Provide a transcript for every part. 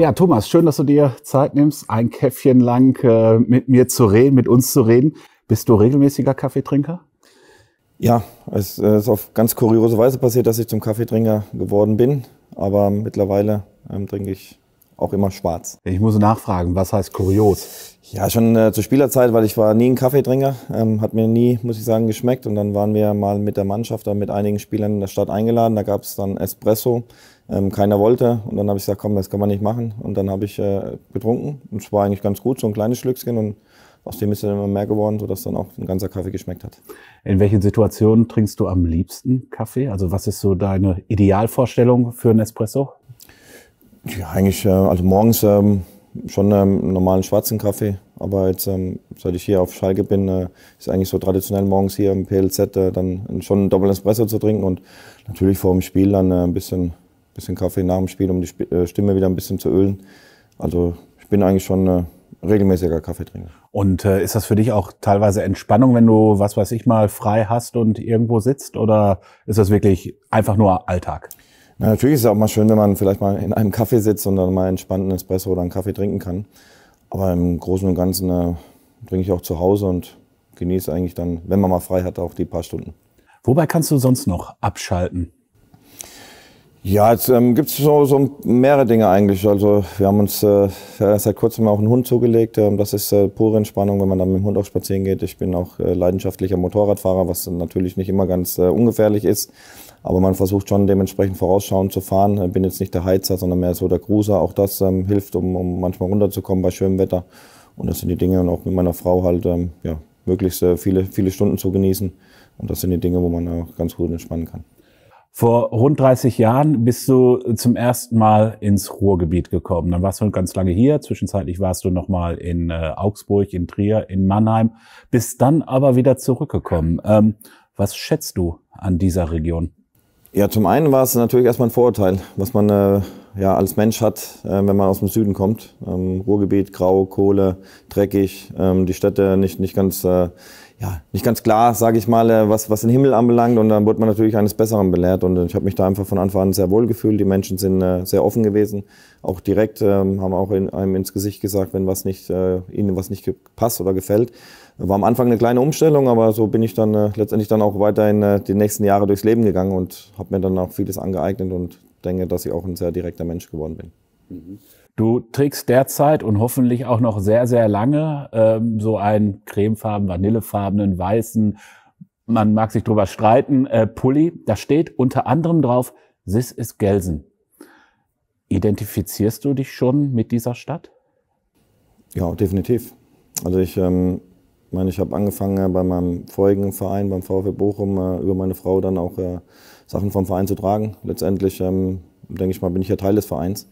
Ja, Thomas, schön, dass du dir Zeit nimmst, ein Käffchen lang äh, mit mir zu reden, mit uns zu reden. Bist du regelmäßiger Kaffeetrinker? Ja, es äh, ist auf ganz kuriose Weise passiert, dass ich zum Kaffeetrinker geworden bin. Aber mittlerweile ähm, trinke ich auch immer schwarz. Ich muss nachfragen, was heißt kurios? Ja, schon äh, zur Spielerzeit, weil ich war nie ein Kaffeetrinker, ähm, hat mir nie, muss ich sagen, geschmeckt. Und dann waren wir mal mit der Mannschaft, mit einigen Spielern in der Stadt eingeladen. Da gab es dann Espresso ähm, keiner wollte und dann habe ich gesagt, komm, das kann man nicht machen. Und dann habe ich äh, getrunken und es war eigentlich ganz gut, so ein kleines Schlückchen und aus dem ist dann immer mehr geworden, sodass dann auch ein ganzer Kaffee geschmeckt hat. In welchen Situationen trinkst du am liebsten Kaffee? Also was ist so deine Idealvorstellung für einen Espresso? Ja, eigentlich, äh, also morgens ähm, schon einen ähm, normalen schwarzen Kaffee, aber jetzt, ähm, seit ich hier auf Schalke bin, äh, ist eigentlich so traditionell morgens hier im PLZ äh, dann schon einen Doppel Espresso zu trinken und natürlich vor dem Spiel dann äh, ein bisschen ein bisschen Kaffee nach dem Spiel, um die äh, Stimme wieder ein bisschen zu ölen. Also ich bin eigentlich schon ein äh, regelmäßiger Kaffeetrinker. Und äh, ist das für dich auch teilweise Entspannung, wenn du, was weiß ich mal, frei hast und irgendwo sitzt? Oder ist das wirklich einfach nur Alltag? Na, natürlich ist es auch mal schön, wenn man vielleicht mal in einem Kaffee sitzt und dann mal entspannt einen Espresso oder einen Kaffee trinken kann. Aber im Großen und Ganzen äh, trinke ich auch zu Hause und genieße eigentlich dann, wenn man mal frei hat, auch die paar Stunden. Wobei kannst du sonst noch abschalten? Ja, jetzt ähm, gibt es so, so, mehrere Dinge eigentlich. Also wir haben uns äh, seit kurzem auch einen Hund zugelegt. Ähm, das ist äh, pure Entspannung, wenn man dann mit dem Hund auch spazieren geht. Ich bin auch äh, leidenschaftlicher Motorradfahrer, was natürlich nicht immer ganz äh, ungefährlich ist. Aber man versucht schon dementsprechend vorausschauend zu fahren. Bin jetzt nicht der Heizer, sondern mehr so der Cruiser. Auch das ähm, hilft, um, um, manchmal runterzukommen bei schönem Wetter. Und das sind die Dinge und auch mit meiner Frau halt ähm, ja, möglichst äh, viele, viele Stunden zu genießen. Und das sind die Dinge, wo man auch ganz gut entspannen kann. Vor rund 30 Jahren bist du zum ersten Mal ins Ruhrgebiet gekommen. Dann warst du ganz lange hier. Zwischenzeitlich warst du nochmal in äh, Augsburg, in Trier, in Mannheim. Bist dann aber wieder zurückgekommen. Ähm, was schätzt du an dieser Region? Ja, zum einen war es natürlich erstmal ein Vorurteil, was man äh, ja, als Mensch hat, äh, wenn man aus dem Süden kommt. Ähm, Ruhrgebiet, grau, Kohle, dreckig, ähm, die Städte nicht, nicht ganz äh, ja, nicht ganz klar, sage ich mal, äh, was, was den Himmel anbelangt. Und dann wurde man natürlich eines Besseren belehrt. Und äh, ich habe mich da einfach von Anfang an sehr wohl gefühlt. Die Menschen sind äh, sehr offen gewesen, auch direkt, ähm, haben auch in, einem ins Gesicht gesagt, wenn was nicht, ihnen was nicht passt oder gefällt. War am Anfang eine kleine Umstellung, aber so bin ich dann letztendlich dann auch weiterhin äh, die nächsten Jahre durchs Leben gegangen und habe mir dann auch vieles angeeignet und denke, dass ich auch ein sehr direkter Mensch geworden bin. Mhm. Du trägst derzeit und hoffentlich auch noch sehr, sehr lange ähm, so einen cremefarben, vanillefarbenen, weißen, man mag sich drüber streiten, äh, Pulli. Da steht unter anderem drauf, Sis ist Gelsen. Identifizierst du dich schon mit dieser Stadt? Ja, definitiv. Also ich ähm, meine, ich habe angefangen äh, bei meinem vorigen Verein, beim VfB Bochum, äh, über meine Frau dann auch äh, Sachen vom Verein zu tragen. Letztendlich, ähm, denke ich mal, bin ich ja Teil des Vereins.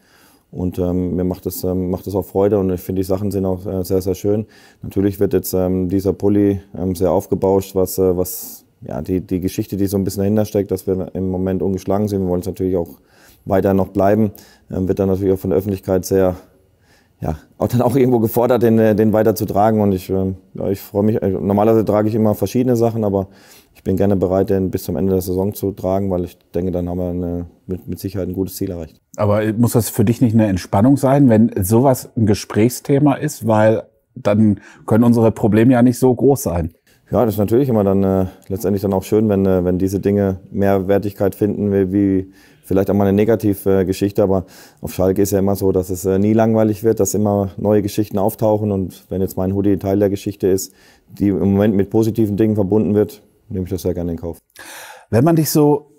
Und ähm, mir macht das, ähm, macht das auch Freude und ich finde, die Sachen sind auch äh, sehr, sehr schön. Natürlich wird jetzt ähm, dieser Pulli ähm, sehr aufgebauscht, was, äh, was ja, die, die Geschichte, die so ein bisschen dahinter steckt, dass wir im Moment ungeschlagen sind. Wir wollen es natürlich auch weiter noch bleiben. Ähm, wird dann natürlich auch von der Öffentlichkeit sehr ja, auch dann auch irgendwo gefordert, den, äh, den weiterzutragen. Und ich, äh, ja, ich freue mich, äh, normalerweise trage ich immer verschiedene Sachen, aber ich bin gerne bereit, den bis zum Ende der Saison zu tragen, weil ich denke, dann haben wir eine, mit, mit Sicherheit ein gutes Ziel erreicht. Aber muss das für dich nicht eine Entspannung sein, wenn sowas ein Gesprächsthema ist, weil dann können unsere Probleme ja nicht so groß sein. Ja, das ist natürlich immer dann äh, letztendlich dann auch schön, wenn, äh, wenn diese Dinge mehr Wertigkeit finden, wie, wie vielleicht auch mal eine negative äh, Geschichte, aber auf Schalke ist ja immer so, dass es äh, nie langweilig wird, dass immer neue Geschichten auftauchen. Und wenn jetzt mein Hoodie Teil der Geschichte ist, die im Moment mit positiven Dingen verbunden wird, nehme ich das sehr gerne in Kauf. Wenn man dich so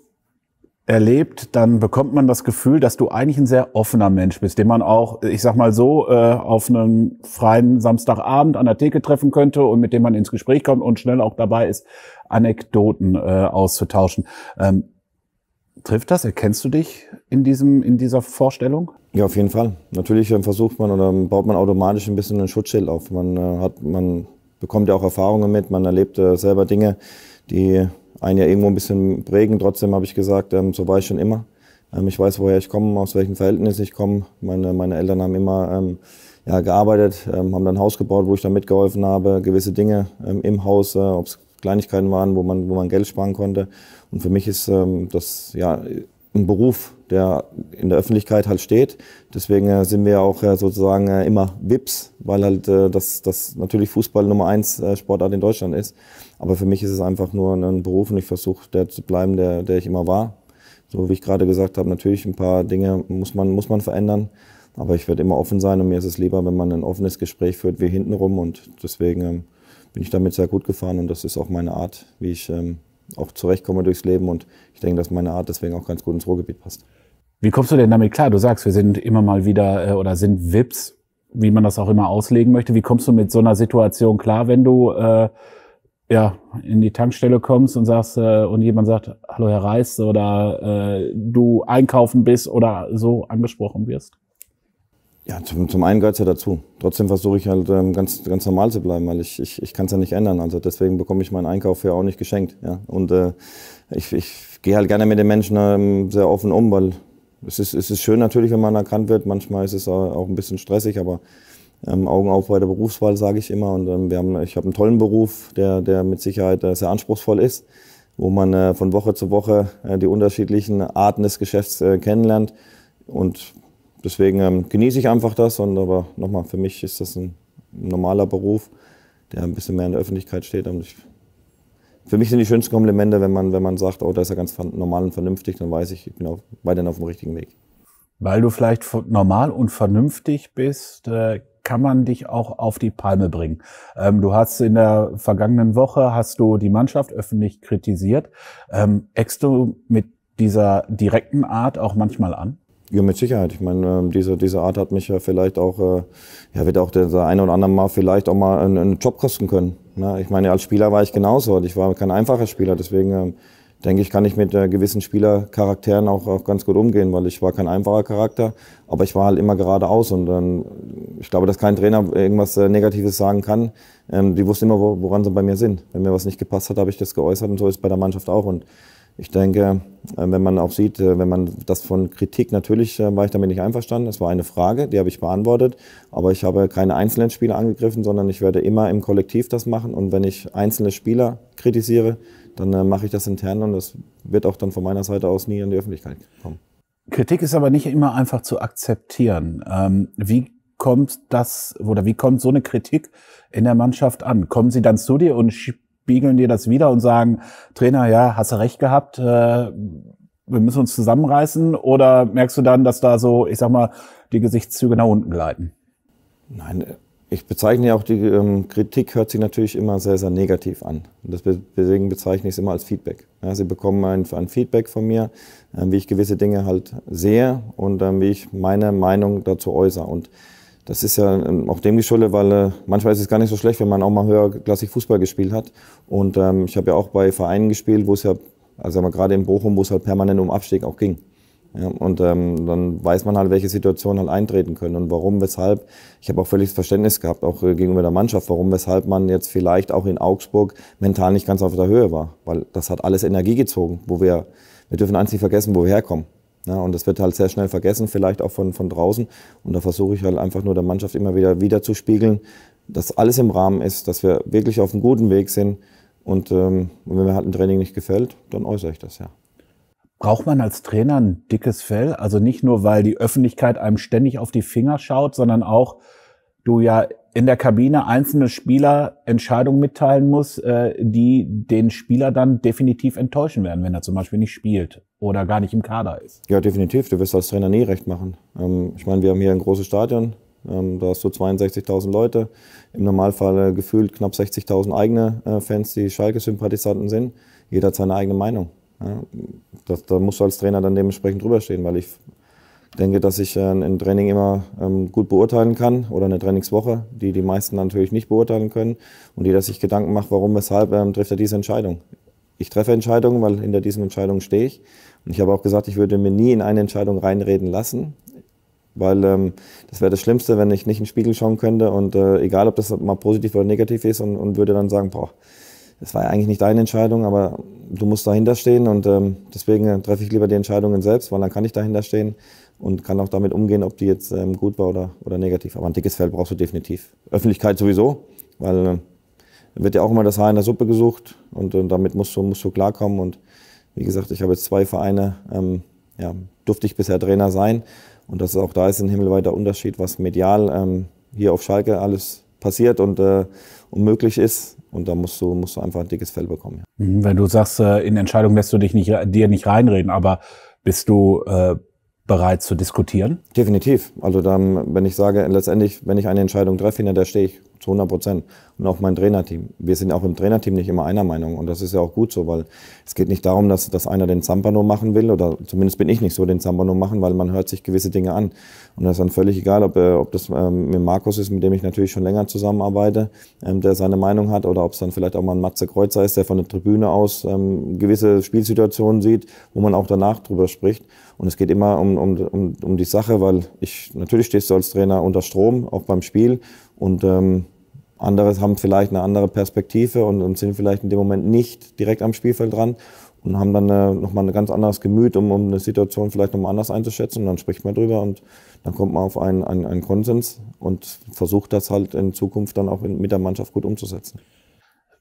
erlebt, dann bekommt man das Gefühl, dass du eigentlich ein sehr offener Mensch bist, den man auch, ich sag mal so, äh, auf einem freien Samstagabend an der Theke treffen könnte und mit dem man ins Gespräch kommt und schnell auch dabei ist, Anekdoten auszutauschen. Ähm, Trifft das? Erkennst du dich in, diesem, in dieser Vorstellung? Ja, auf jeden Fall. Natürlich ähm, versucht man oder baut man automatisch ein bisschen ein Schutzschild auf. Man, äh, hat, man bekommt ja auch Erfahrungen mit, man erlebt äh, selber Dinge, die einen ja irgendwo ein bisschen prägen. Trotzdem habe ich gesagt, ähm, so war ich schon immer. Ähm, ich weiß, woher ich komme, aus welchem Verhältnis ich komme. Meine, meine Eltern haben immer ja, gearbeitet, haben dann ein Haus gebaut, wo ich dann mitgeholfen habe. Gewisse Dinge im Haus, äh, ob es Kleinigkeiten waren, wo man, wo man Geld sparen konnte. Und für mich ist ähm, das ja ein Beruf, der in der Öffentlichkeit halt steht. Deswegen äh, sind wir auch äh, sozusagen äh, immer VIPs, weil halt äh, das, das natürlich Fußball Nummer eins äh, Sportart in Deutschland ist. Aber für mich ist es einfach nur ein Beruf und ich versuche der zu bleiben, der, der ich immer war. So wie ich gerade gesagt habe, natürlich ein paar Dinge muss man, muss man verändern. Aber ich werde immer offen sein und mir ist es lieber, wenn man ein offenes Gespräch führt wie hintenrum. Und deswegen ähm, bin ich damit sehr gut gefahren und das ist auch meine Art, wie ich ähm, auch zurechtkomme durchs Leben. Und ich denke, dass meine Art deswegen auch ganz gut ins Ruhrgebiet passt. Wie kommst du denn damit klar? Du sagst, wir sind immer mal wieder äh, oder sind VIPs, wie man das auch immer auslegen möchte. Wie kommst du mit so einer Situation klar, wenn du äh, ja in die Tankstelle kommst und sagst äh, und jemand sagt, hallo Herr Reis oder äh, du einkaufen bist oder so angesprochen wirst? Ja, zum, zum einen gehört es ja dazu. Trotzdem versuche ich halt ähm, ganz, ganz normal zu bleiben, weil ich, ich, ich kann es ja nicht ändern. Also deswegen bekomme ich meinen Einkauf ja auch nicht geschenkt. Ja? Und äh, ich, ich gehe halt gerne mit den Menschen ähm, sehr offen um, weil es ist, es ist schön natürlich, wenn man erkannt wird. Manchmal ist es auch ein bisschen stressig, aber ähm, Augen auf bei der Berufswahl, sage ich immer. Und ähm, wir haben, ich habe einen tollen Beruf, der, der mit Sicherheit äh, sehr anspruchsvoll ist, wo man äh, von Woche zu Woche äh, die unterschiedlichen Arten des Geschäfts äh, kennenlernt. Und deswegen ähm, genieße ich einfach das. Und aber nochmal, für mich ist das ein normaler Beruf, der ein bisschen mehr in der Öffentlichkeit steht. Und ich, für mich sind die schönsten Komplimente, wenn man, wenn man sagt, oh, da ist er ganz normal und vernünftig, dann weiß ich, ich bin auf, weiterhin auf dem richtigen Weg. Weil du vielleicht normal und vernünftig bist, äh, kann man dich auch auf die Palme bringen. Ähm, du hast in der vergangenen Woche hast du die Mannschaft öffentlich kritisiert. Ähm, eckst du mit dieser direkten Art auch manchmal an? Ja, mit Sicherheit. Ich meine, ähm, diese, diese Art hat mich ja vielleicht auch, äh, ja, wird auch der eine oder andere mal vielleicht auch mal einen, einen Job kosten können. Ne? Ich meine, als Spieler war ich genauso und ich war kein einfacher Spieler. Deswegen ähm, denke ich, kann ich mit äh, gewissen Spielercharakteren auch, auch ganz gut umgehen, weil ich war kein einfacher Charakter, aber ich war halt immer geradeaus und dann, ähm, ich glaube, dass kein Trainer irgendwas äh, Negatives sagen kann. Die wussten immer, woran sie bei mir sind. Wenn mir was nicht gepasst hat, habe ich das geäußert und so ist es bei der Mannschaft auch und ich denke, äh, wenn man auch sieht, äh, wenn man das von Kritik, natürlich äh, war ich damit nicht einverstanden. Es war eine Frage, die habe ich beantwortet. Aber ich habe keine einzelnen Spieler angegriffen, sondern ich werde immer im Kollektiv das machen. Und wenn ich einzelne Spieler kritisiere, dann mache ich das intern und das wird auch dann von meiner Seite aus nie in die Öffentlichkeit kommen. Kritik ist aber nicht immer einfach zu akzeptieren. Ähm, wie kommt das oder wie kommt so eine Kritik in der Mannschaft an? Kommen Sie dann zu dir und spiegeln dir das wieder und sagen, Trainer, ja, hast du recht gehabt, äh, wir müssen uns zusammenreißen? Oder merkst du dann, dass da so, ich sag mal, die Gesichtszüge nach unten gleiten? Nein, ich bezeichne ja auch die ähm, Kritik, hört sich natürlich immer sehr, sehr negativ an. Und deswegen bezeichne ich es immer als Feedback. Ja, sie bekommen ein, ein, Feedback von mir, äh, wie ich gewisse Dinge halt sehe und äh, wie ich meine Meinung dazu äußere. Und das ist ja ähm, auch dem geschuldet, weil äh, manchmal ist es gar nicht so schlecht, wenn man auch mal höherklassig Fußball gespielt hat. Und ähm, ich habe ja auch bei Vereinen gespielt, wo es ja, also gerade in Bochum, wo es halt permanent um Abstieg auch ging. Ja, und ähm, dann weiß man halt, welche Situationen halt eintreten können und warum, weshalb. Ich habe auch völliges Verständnis gehabt, auch äh, gegenüber der Mannschaft, warum, weshalb man jetzt vielleicht auch in Augsburg mental nicht ganz auf der Höhe war. Weil das hat alles Energie gezogen, wo wir, wir dürfen eins nicht vergessen, wo wir herkommen. Ja, und das wird halt sehr schnell vergessen, vielleicht auch von, von draußen. Und da versuche ich halt einfach nur der Mannschaft immer wieder wieder zu spiegeln, dass alles im Rahmen ist, dass wir wirklich auf einem guten Weg sind. Und ähm, wenn mir halt ein Training nicht gefällt, dann äußere ich das ja. Braucht man als Trainer ein dickes Fell? Also nicht nur, weil die Öffentlichkeit einem ständig auf die Finger schaut, sondern auch, du ja in der Kabine einzelne Spieler Entscheidungen mitteilen musst, äh, die den Spieler dann definitiv enttäuschen werden, wenn er zum Beispiel nicht spielt oder gar nicht im Kader ist. Ja, definitiv. Du wirst als Trainer nie recht machen. Ähm, ich meine, wir haben hier ein großes Stadion. Ähm, da hast du 62.000 Leute. Im Normalfall äh, gefühlt knapp 60.000 eigene äh, Fans, die Schalke-Sympathisanten sind. Jeder hat seine eigene Meinung. Ja, das, da musst du als Trainer dann dementsprechend drüberstehen, weil ich denke, dass ich äh, ein Training immer ähm, gut beurteilen kann oder eine Trainingswoche, die die meisten natürlich nicht beurteilen können und die, dass ich Gedanken mache, warum, weshalb ähm, trifft er diese Entscheidung. Ich treffe Entscheidungen, weil hinter diesen Entscheidungen stehe ich und ich habe auch gesagt, ich würde mir nie in eine Entscheidung reinreden lassen, weil ähm, das wäre das Schlimmste, wenn ich nicht in den Spiegel schauen könnte und äh, egal, ob das mal positiv oder negativ ist und, und würde dann sagen, boah, das war ja eigentlich nicht deine Entscheidung, aber du musst dahinter stehen und ähm, deswegen äh, treffe ich lieber die Entscheidungen selbst, weil dann kann ich dahinter stehen und kann auch damit umgehen, ob die jetzt ähm, gut war oder, oder negativ. Aber ein dickes Fell brauchst du definitiv. Öffentlichkeit sowieso, weil äh, wird ja auch immer das Haar in der Suppe gesucht und, und äh, damit musst du, musst du klarkommen und wie gesagt, ich habe jetzt zwei Vereine, ähm, ja, durfte ich bisher Trainer sein. Und das ist auch da ist ein himmelweiter Unterschied, was medial ähm, hier auf Schalke alles passiert und, äh, und möglich ist. Und da musst du, musst du einfach ein dickes Fell bekommen. Ja. Mhm, wenn du sagst, äh, in Entscheidungen lässt du dich nicht, dir nicht reinreden, aber bist du äh, bereit zu diskutieren? Definitiv. Also dann, wenn ich sage, letztendlich, wenn ich eine Entscheidung treffe, hinter der stehe ich zu 100 Prozent. Und auch mein Trainerteam. Wir sind auch im Trainerteam nicht immer einer Meinung. Und das ist ja auch gut so, weil es geht nicht darum, dass, dass einer den Zampano machen will. Oder zumindest bin ich nicht so, den Zampano machen, weil man hört sich gewisse Dinge an. Und das ist dann völlig egal, ob, äh, ob das ähm, mit Markus ist, mit dem ich natürlich schon länger zusammenarbeite, ähm, der seine Meinung hat. Oder ob es dann vielleicht auch mal ein Matze Kreuzer ist, der von der Tribüne aus ähm, gewisse Spielsituationen sieht, wo man auch danach drüber spricht. Und es geht immer um, um, um, um die Sache, weil ich natürlich stehst du als Trainer unter Strom, auch beim Spiel. Und ähm, andere haben vielleicht eine andere Perspektive und, und, sind vielleicht in dem Moment nicht direkt am Spielfeld dran und haben dann äh, nochmal ein ganz anderes Gemüt, um, um eine Situation vielleicht nochmal anders einzuschätzen. Und dann spricht man drüber und dann kommt man auf einen, einen, einen Konsens und versucht das halt in Zukunft dann auch in, mit der Mannschaft gut umzusetzen.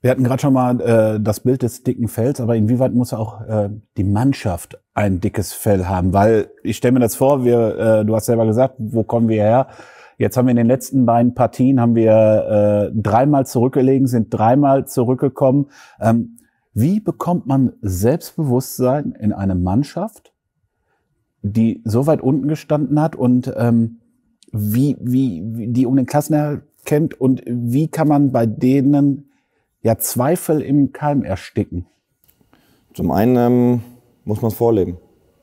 Wir hatten gerade schon mal äh, das Bild des dicken Fells, aber inwieweit muss auch äh, die Mannschaft ein dickes Fell haben? Weil ich stelle mir das vor, wir, äh, du hast selber gesagt, wo kommen wir her? Jetzt haben wir in den letzten beiden Partien haben wir äh, dreimal zurückgelegen, sind dreimal zurückgekommen. Ähm, wie bekommt man Selbstbewusstsein in eine Mannschaft, die so weit unten gestanden hat und ähm, wie, wie, wie die um den Klassenerhalt kämpft und wie kann man bei denen ja Zweifel im Keim ersticken? Zum einen ähm, muss man es vorleben.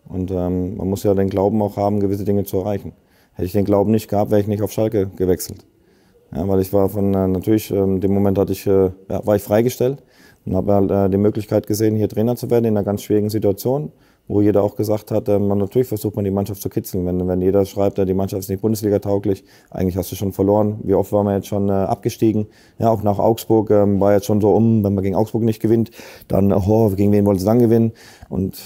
Und ähm, man muss ja den Glauben auch haben, gewisse Dinge zu erreichen. Hätte ich den Glauben nicht gehabt, wäre ich nicht auf Schalke gewechselt. Ja, weil ich war von, äh, natürlich, in ähm, dem Moment hatte ich, äh, ja, war ich freigestellt und habe halt, äh, die Möglichkeit gesehen, hier Trainer zu werden in einer ganz schwierigen Situation wo jeder auch gesagt hat, ähm, man natürlich versucht man die Mannschaft zu kitzeln. Wenn, wenn jeder schreibt, die Mannschaft ist nicht Bundesliga tauglich, eigentlich hast du schon verloren. Wie oft waren wir jetzt schon äh, abgestiegen? Ja, auch nach Augsburg ähm, war jetzt schon so um, wenn man gegen Augsburg nicht gewinnt, dann oh, gegen wen wolltest du dann gewinnen? Und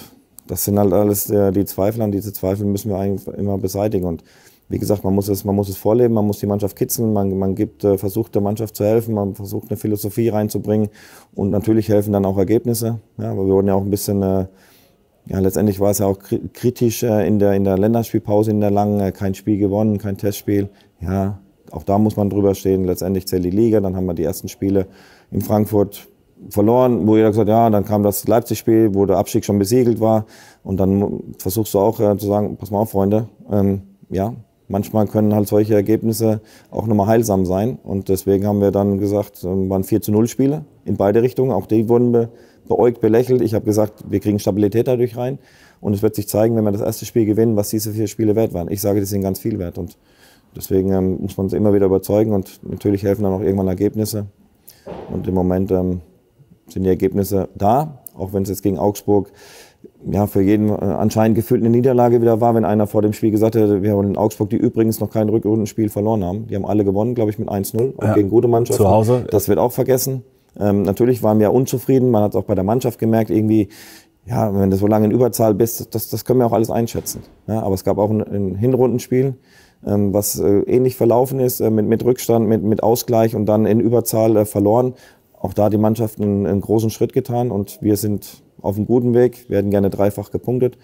das sind halt alles äh, die Zweifel. An diese Zweifel müssen wir eigentlich immer beseitigen. Und wie gesagt, man muss es, man muss es vorleben, man muss die Mannschaft kitzeln, man, man gibt, äh, versucht der Mannschaft zu helfen, man versucht eine Philosophie reinzubringen und natürlich helfen dann auch Ergebnisse. Ja, aber wir wurden ja auch ein bisschen äh, ja, letztendlich war es ja auch kritisch äh, in der, in der Länderspielpause in der Langen, äh, kein Spiel gewonnen, kein Testspiel. Ja, auch da muss man drüber stehen. Letztendlich zählt die Liga, dann haben wir die ersten Spiele in Frankfurt verloren, wo jeder gesagt hat, ja, dann kam das Leipzig-Spiel, wo der Abstieg schon besiegelt war. Und dann versuchst du auch äh, zu sagen, pass mal auf, Freunde, ähm, ja, manchmal können halt solche Ergebnisse auch nochmal heilsam sein. Und deswegen haben wir dann gesagt, ähm, waren 4 zu 0 Spiele in beide Richtungen. Auch die wurden beäugt, belächelt. Ich habe gesagt, wir kriegen Stabilität dadurch rein. Und es wird sich zeigen, wenn wir das erste Spiel gewinnen, was diese vier Spiele wert waren. Ich sage, die sind ganz viel wert. Und deswegen ähm, muss man uns immer wieder überzeugen. Und natürlich helfen dann auch irgendwann Ergebnisse. Und im Moment ähm, sind die Ergebnisse da, auch wenn es jetzt gegen Augsburg ja, für jeden äh, anscheinend gefühlt eine Niederlage wieder war, wenn einer vor dem Spiel gesagt hätte, wir haben in Augsburg, die übrigens noch kein Rückrundenspiel verloren haben. Die haben alle gewonnen, glaube ich, mit 1-0, auch ja. gegen gute Mannschaften. Zu Hause. Das wird auch vergessen. Ähm, natürlich waren wir unzufrieden, man hat es auch bei der Mannschaft gemerkt, irgendwie, ja, wenn du so lange in Überzahl bist, das, das können wir auch alles einschätzen. Ja, aber es gab auch ein, ein Hinrundenspiel, ähm, was äh, ähnlich verlaufen ist, äh, mit, mit Rückstand, mit, mit Ausgleich und dann in Überzahl äh, verloren. Auch da hat die Mannschaft einen, einen großen Schritt getan und wir sind auf einem guten Weg, werden gerne dreifach gepunktet.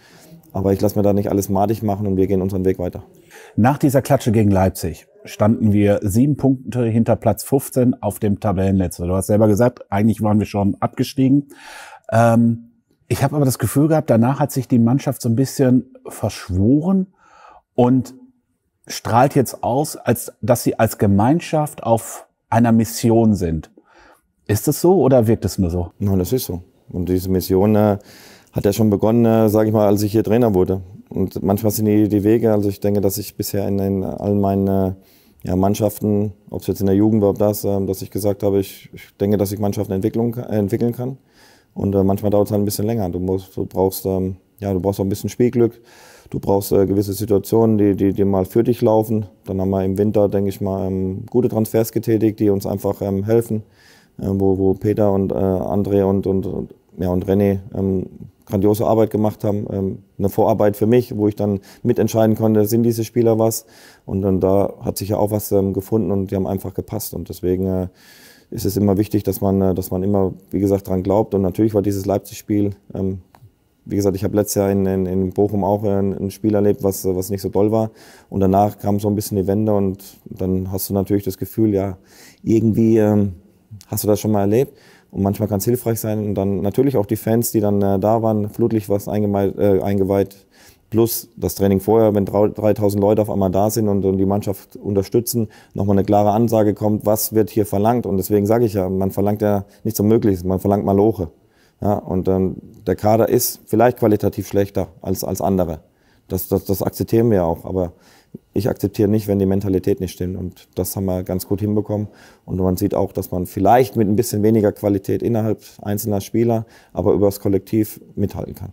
Aber ich lasse mir da nicht alles madig machen und wir gehen unseren Weg weiter. Nach dieser Klatsche gegen Leipzig standen wir sieben Punkte hinter Platz 15 auf dem Tabellenletzter. Du hast selber gesagt, eigentlich waren wir schon abgestiegen. Ähm, ich habe aber das Gefühl gehabt, danach hat sich die Mannschaft so ein bisschen verschworen und strahlt jetzt aus, als dass sie als Gemeinschaft auf einer Mission sind. Ist das so oder wirkt es nur so? Nein, das ist so. Und diese Mission äh, hat ja schon begonnen, äh, sage ich mal, als ich hier Trainer wurde und manchmal sind die, die Wege, also ich denke, dass ich bisher in, in allen meinen ja, Mannschaften, ob es jetzt in der Jugend war, ob das, ähm, dass ich gesagt habe, ich, ich denke, dass ich Mannschaften entwickeln, äh, entwickeln kann. Und äh, manchmal dauert es halt ein bisschen länger. Du, musst, du brauchst ähm, ja, du brauchst auch ein bisschen Spielglück. Du brauchst äh, gewisse Situationen, die, die, die mal für dich laufen. Dann haben wir im Winter, denke ich mal, ähm, gute Transfers getätigt, die uns einfach ähm, helfen, äh, wo, wo Peter und äh, André und, und, und, ja, und René ähm, grandiose Arbeit gemacht haben. Ähm, eine Vorarbeit für mich, wo ich dann mitentscheiden konnte, sind diese Spieler was? Und dann da hat sich ja auch was ähm, gefunden und die haben einfach gepasst. Und deswegen äh, ist es immer wichtig, dass man, äh, dass man immer, wie gesagt, dran glaubt. Und natürlich war dieses Leipzig-Spiel, ähm, wie gesagt, ich habe letztes Jahr in, in, in Bochum auch äh, ein, ein Spiel erlebt, was, was nicht so doll war. Und danach kam so ein bisschen die Wende und dann hast du natürlich das Gefühl, ja, irgendwie ähm, hast du das schon mal erlebt. Und manchmal kann es hilfreich sein. Und dann natürlich auch die Fans, die dann äh, da waren, flutlich was eingeweiht, äh, eingeweiht, plus das Training vorher, wenn 3000 Leute auf einmal da sind und, und, die Mannschaft unterstützen, nochmal eine klare Ansage kommt, was wird hier verlangt. Und deswegen sage ich ja, man verlangt ja nichts Unmögliches, man verlangt Maloche. Ja, und ähm, der Kader ist vielleicht qualitativ schlechter als, als andere. Das, das, das akzeptieren wir auch. Aber ich akzeptiere nicht, wenn die Mentalität nicht stimmt. Und das haben wir ganz gut hinbekommen. Und man sieht auch, dass man vielleicht mit ein bisschen weniger Qualität innerhalb einzelner Spieler, aber übers Kollektiv mithalten kann.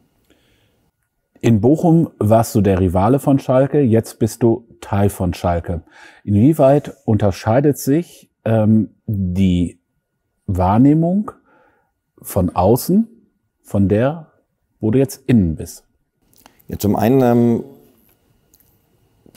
In Bochum warst du der Rivale von Schalke, jetzt bist du Teil von Schalke. Inwieweit unterscheidet sich ähm, die Wahrnehmung von außen von der, wo du jetzt innen bist? Ja, zum einen ähm,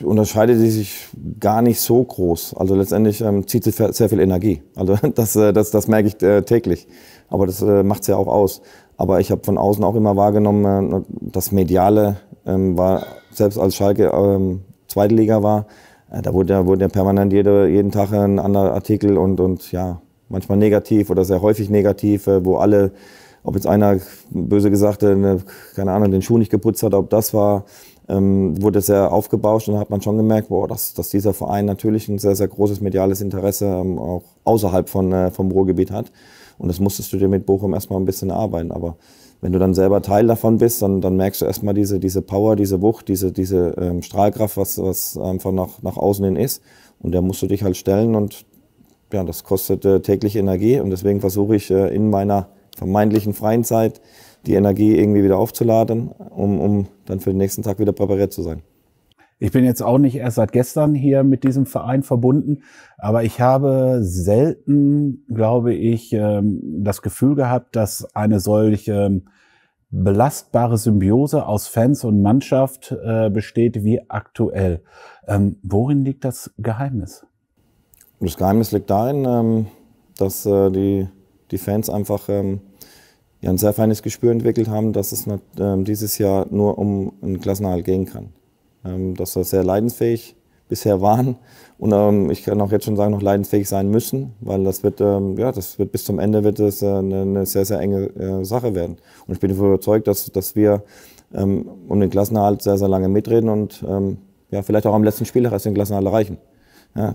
unterscheidet die sich gar nicht so groß. Also letztendlich ähm, zieht sie sehr viel Energie. Also das, äh, das, das merke ich äh, täglich. Aber das äh, macht ja auch aus. Aber ich habe von außen auch immer wahrgenommen, äh, das Mediale ähm, war, selbst als Schalke ähm, Zweitliga war, äh, da wurde ja, wurde ja permanent jede, jeden Tag ein anderer Artikel und, und ja, manchmal negativ oder sehr häufig negativ, äh, wo alle, ob jetzt einer böse gesagt, äh, ne, keine Ahnung, den Schuh nicht geputzt hat, ob das war, ähm, wurde sehr aufgebauscht und da hat man schon gemerkt, wow, dass, dass dieser Verein natürlich ein sehr, sehr großes mediales Interesse ähm, auch außerhalb von, äh, vom Ruhrgebiet hat. Und das musstest du dir mit Bochum erstmal ein bisschen arbeiten. Aber wenn du dann selber Teil davon bist, dann, dann merkst du erstmal diese, diese Power, diese Wucht, diese, diese ähm, Strahlkraft, was, was einfach nach, nach außen hin ist. Und da musst du dich halt stellen und ja, das kostet äh, täglich Energie. Und deswegen versuche ich äh, in meiner vermeintlichen freien Zeit die Energie irgendwie wieder aufzuladen, um, um dann für den nächsten Tag wieder präpariert zu sein. Ich bin jetzt auch nicht erst seit gestern hier mit diesem Verein verbunden, aber ich habe selten, glaube ich, ähm, das Gefühl gehabt, dass eine solche ähm, belastbare Symbiose aus Fans und Mannschaft äh, besteht wie aktuell. Ähm, worin liegt das Geheimnis? Das Geheimnis liegt darin, dass äh, die, die Fans einfach ja ein sehr feines Gespür entwickelt haben, dass es nicht, ähm, dieses Jahr nur um einen Klassenerhalt gehen kann. Ähm, dass wir sehr leidensfähig bisher waren und ähm, ich kann auch jetzt schon sagen, noch leidensfähig sein müssen, weil das wird, ähm, ja, das wird bis zum Ende wird es äh, eine, eine, sehr, sehr enge äh, Sache werden. Und ich bin überzeugt, dass, dass wir ähm, um den Klassenerhalt sehr, sehr lange mitreden und ähm, ja, vielleicht auch am letzten Spieltag erst den Klassenerhalt erreichen. Ja.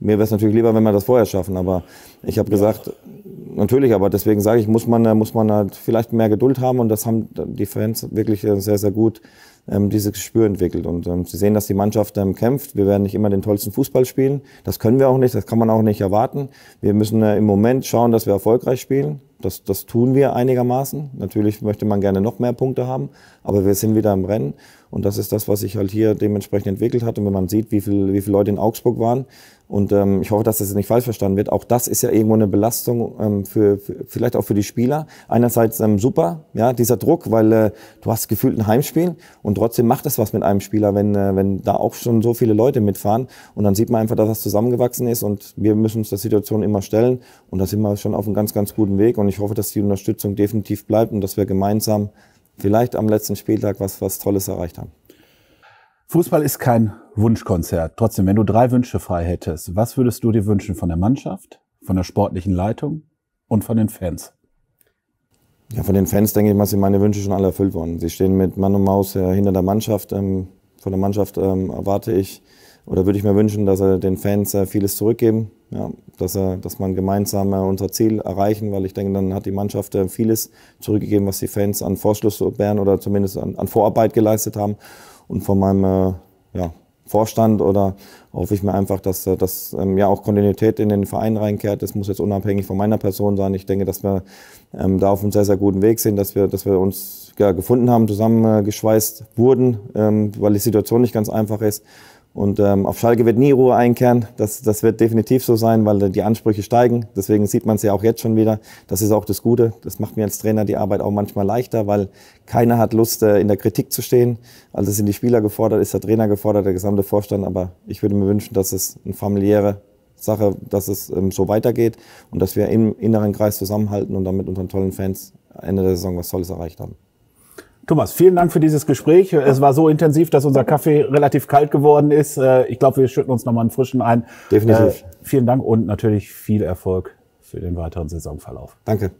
Mir wäre es natürlich lieber, wenn wir das vorher schaffen, aber ich habe ja. gesagt, natürlich, aber deswegen sage ich, muss man, äh, muss man halt vielleicht mehr Geduld haben und das haben die Fans wirklich äh, sehr, sehr gut ähm, dieses Gespür entwickelt. Und ähm, sie sehen, dass die Mannschaft ähm, kämpft. Wir werden nicht immer den tollsten Fußball spielen. Das können wir auch nicht, das kann man auch nicht erwarten. Wir müssen äh, im Moment schauen, dass wir erfolgreich spielen. Das, das tun wir einigermaßen. Natürlich möchte man gerne noch mehr Punkte haben, aber wir sind wieder im Rennen. Und das ist das, was sich halt hier dementsprechend entwickelt hat. Und wenn man sieht, wie, viel, wie viele Leute in Augsburg waren, und ähm, ich hoffe, dass das nicht falsch verstanden wird. Auch das ist ja irgendwo eine Belastung ähm, für, für vielleicht auch für die Spieler. Einerseits ähm, super, ja, dieser Druck, weil äh, du hast gefühlt ein Heimspiel und trotzdem macht das was mit einem Spieler, wenn äh, wenn da auch schon so viele Leute mitfahren und dann sieht man einfach, dass das zusammengewachsen ist und wir müssen uns der Situation immer stellen und da sind wir schon auf einem ganz ganz guten Weg und ich hoffe, dass die Unterstützung definitiv bleibt und dass wir gemeinsam vielleicht am letzten Spieltag was was Tolles erreicht haben. Fußball ist kein Wunschkonzert. Trotzdem, wenn du drei Wünsche frei hättest, was würdest du dir wünschen von der Mannschaft, von der sportlichen Leitung und von den Fans? Ja, von den Fans denke ich mal, sind meine Wünsche schon alle erfüllt worden. Sie stehen mit Mann und Maus äh, hinter der Mannschaft. Ähm, von der Mannschaft ähm, erwarte ich oder würde ich mir wünschen, dass er den Fans äh, vieles zurückgeben, ja, dass, er, dass man gemeinsam äh, unser Ziel erreichen, weil ich denke, dann hat die Mannschaft vieles zurückgegeben, was die Fans an Vorschluss bären oder zumindest an, an Vorarbeit geleistet haben. Und von meinem ja, Vorstand oder hoffe ich mir einfach, dass, äh, dass ähm, ja auch Kontinuität in den Verein reinkehrt. Das muss jetzt unabhängig von meiner Person sein. Ich denke, dass wir ähm, da auf einem sehr, sehr guten Weg sind, dass wir, dass wir uns ja, gefunden haben, zusammengeschweißt wurden, ähm, weil die Situation nicht ganz einfach ist. Und ähm, auf Schalke wird nie Ruhe einkehren. Das, das wird definitiv so sein, weil die Ansprüche steigen. Deswegen sieht man es ja auch jetzt schon wieder. Das ist auch das Gute. Das macht mir als Trainer die Arbeit auch manchmal leichter, weil keiner hat Lust, äh, in der Kritik zu stehen. Also sind die Spieler gefordert, ist der Trainer gefordert, der gesamte Vorstand. Aber ich würde mir wünschen, dass es eine familiäre Sache, dass es ähm, so weitergeht und dass wir im inneren Kreis zusammenhalten und damit unseren tollen Fans Ende der Saison was Tolles erreicht haben. Thomas, vielen Dank für dieses Gespräch. Es war so intensiv, dass unser Kaffee relativ kalt geworden ist. Äh, ich glaube, wir schütten uns nochmal einen frischen ein. Definitiv. Äh, vielen Dank und natürlich viel Erfolg für den weiteren Saisonverlauf. Danke.